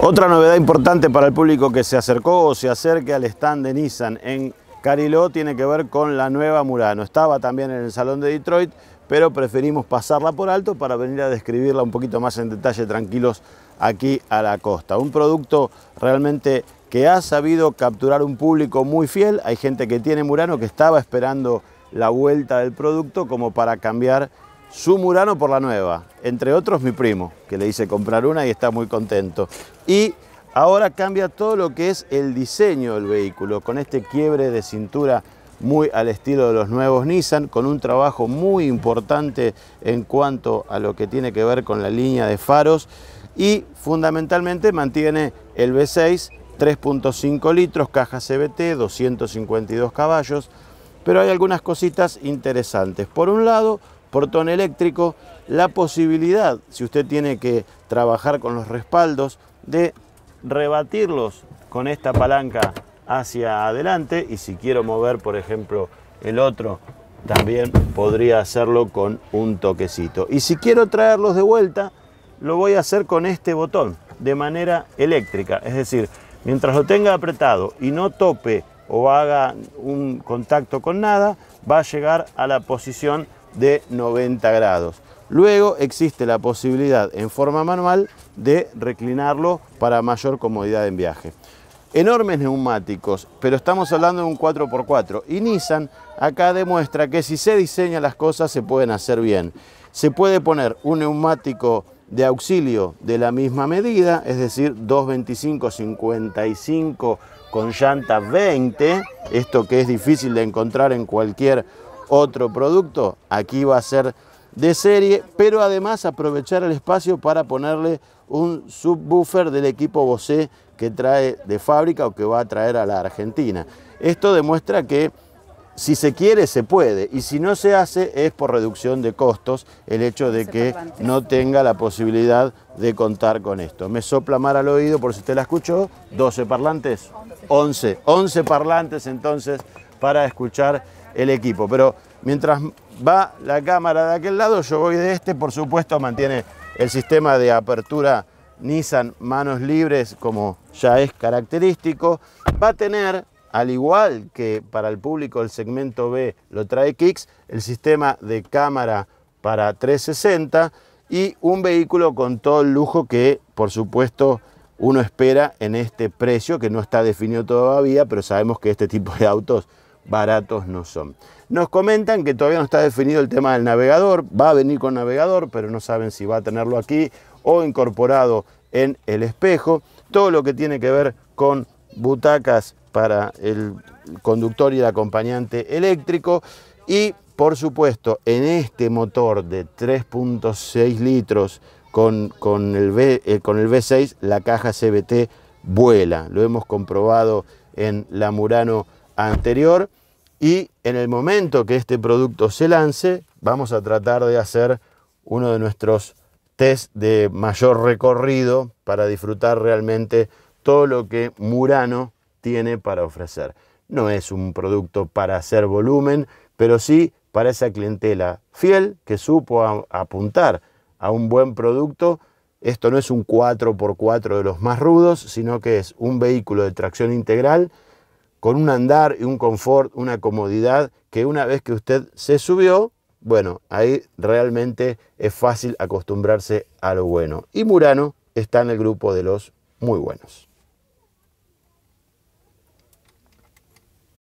Otra novedad importante para el público que se acercó o se acerque al stand de Nissan en Cariló tiene que ver con la nueva Murano. Estaba también en el Salón de Detroit, pero preferimos pasarla por alto para venir a describirla un poquito más en detalle, tranquilos, aquí a la costa. Un producto realmente que ha sabido capturar un público muy fiel. Hay gente que tiene Murano que estaba esperando la vuelta del producto como para cambiar su Murano por la nueva, entre otros mi primo, que le hice comprar una y está muy contento. Y ahora cambia todo lo que es el diseño del vehículo, con este quiebre de cintura muy al estilo de los nuevos Nissan, con un trabajo muy importante en cuanto a lo que tiene que ver con la línea de faros y fundamentalmente mantiene el V6 3.5 litros, caja CBT, 252 caballos, pero hay algunas cositas interesantes. Por un lado, portón eléctrico, la posibilidad, si usted tiene que trabajar con los respaldos, de rebatirlos con esta palanca hacia adelante y si quiero mover, por ejemplo, el otro, también podría hacerlo con un toquecito. Y si quiero traerlos de vuelta, lo voy a hacer con este botón, de manera eléctrica. Es decir, mientras lo tenga apretado y no tope o haga un contacto con nada, va a llegar a la posición de 90 grados. Luego existe la posibilidad en forma manual de reclinarlo para mayor comodidad en viaje. Enormes neumáticos, pero estamos hablando de un 4x4 y Nissan acá demuestra que si se diseñan las cosas se pueden hacer bien. Se puede poner un neumático de auxilio de la misma medida, es decir, 225-55 con llanta 20, esto que es difícil de encontrar en cualquier otro producto, aquí va a ser de serie, pero además aprovechar el espacio para ponerle un subwoofer del equipo Bose que trae de fábrica o que va a traer a la Argentina. Esto demuestra que si se quiere, se puede. Y si no se hace, es por reducción de costos el hecho de que no tenga la posibilidad de contar con esto. Me sopla Mar al oído, por si usted la escuchó, 12 parlantes. 11. 11 parlantes entonces para escuchar el equipo. Pero mientras va la cámara de aquel lado, yo voy de este, por supuesto mantiene el sistema de apertura Nissan manos libres como ya es característico. Va a tener, al igual que para el público el segmento B lo trae Kicks, el sistema de cámara para 360 y un vehículo con todo el lujo que por supuesto uno espera en este precio que no está definido todavía, pero sabemos que este tipo de autos baratos no son. Nos comentan que todavía no está definido el tema del navegador, va a venir con navegador, pero no saben si va a tenerlo aquí o incorporado en el espejo. Todo lo que tiene que ver con butacas para el conductor y el acompañante eléctrico. Y por supuesto, en este motor de 3.6 litros con, con, el eh, con el V6, la caja CBT vuela. Lo hemos comprobado en la Murano anterior y en el momento que este producto se lance vamos a tratar de hacer uno de nuestros test de mayor recorrido para disfrutar realmente todo lo que Murano tiene para ofrecer. No es un producto para hacer volumen, pero sí para esa clientela fiel que supo apuntar a un buen producto. Esto no es un 4x4 de los más rudos, sino que es un vehículo de tracción integral con un andar y un confort, una comodidad que una vez que usted se subió, bueno, ahí realmente es fácil acostumbrarse a lo bueno. Y Murano está en el grupo de los muy buenos.